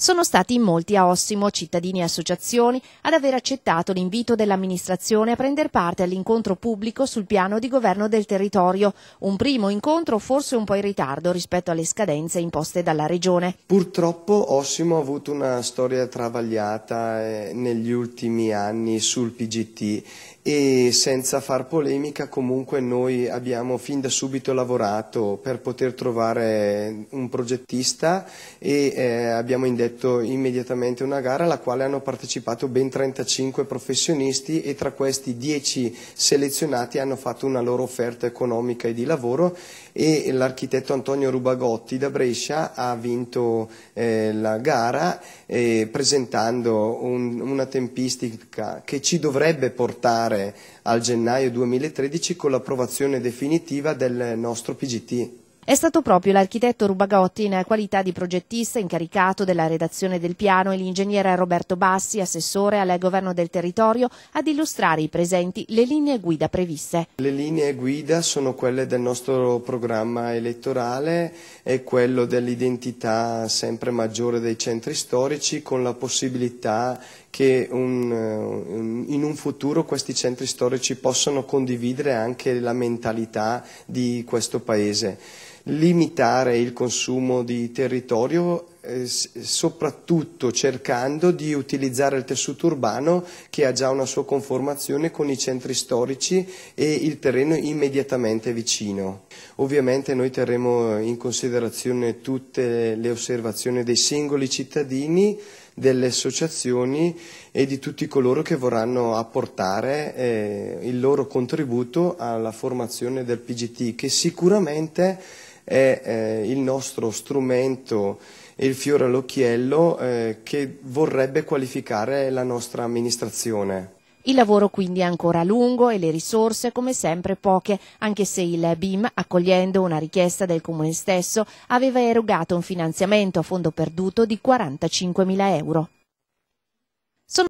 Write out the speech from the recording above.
Sono stati in molti a Ossimo, cittadini e associazioni, ad aver accettato l'invito dell'amministrazione a prendere parte all'incontro pubblico sul piano di governo del territorio, un primo incontro forse un po' in ritardo rispetto alle scadenze imposte dalla Regione. Purtroppo Ossimo ha avuto una storia travagliata eh, negli ultimi anni sul PGT e senza far polemica comunque noi abbiamo fin da subito lavorato per poter trovare un progettista e eh, abbiamo indetto immediatamente una gara alla quale hanno partecipato ben 35 professionisti e tra questi 10 selezionati hanno fatto una loro offerta economica e di lavoro e l'architetto Antonio Rubagotti da Brescia ha vinto eh, la gara eh, presentando un, una tempistica che ci dovrebbe portare arrivare al gennaio 2013 con l'approvazione definitiva del nostro PGT. È stato proprio l'architetto Rubagotti, in qualità di progettista incaricato della redazione del piano e l'ingegnere Roberto Bassi, assessore al governo del territorio, ad illustrare i presenti le linee guida previste. Le linee guida sono quelle del nostro programma elettorale e quello dell'identità sempre maggiore dei centri storici con la possibilità che un, in un futuro questi centri storici possano condividere anche la mentalità di questo Paese limitare il consumo di territorio eh, soprattutto cercando di utilizzare il tessuto urbano che ha già una sua conformazione con i centri storici e il terreno immediatamente vicino. Ovviamente noi terremo in considerazione tutte le osservazioni dei singoli cittadini, delle associazioni e di tutti coloro che vorranno apportare eh, il loro contributo alla formazione del PGT che sicuramente è eh, il nostro strumento il fiore all'occhiello eh, che vorrebbe qualificare la nostra amministrazione. Il lavoro quindi è ancora lungo e le risorse come sempre poche, anche se il BIM, accogliendo una richiesta del comune stesso, aveva erogato un finanziamento a fondo perduto di 45.000 euro.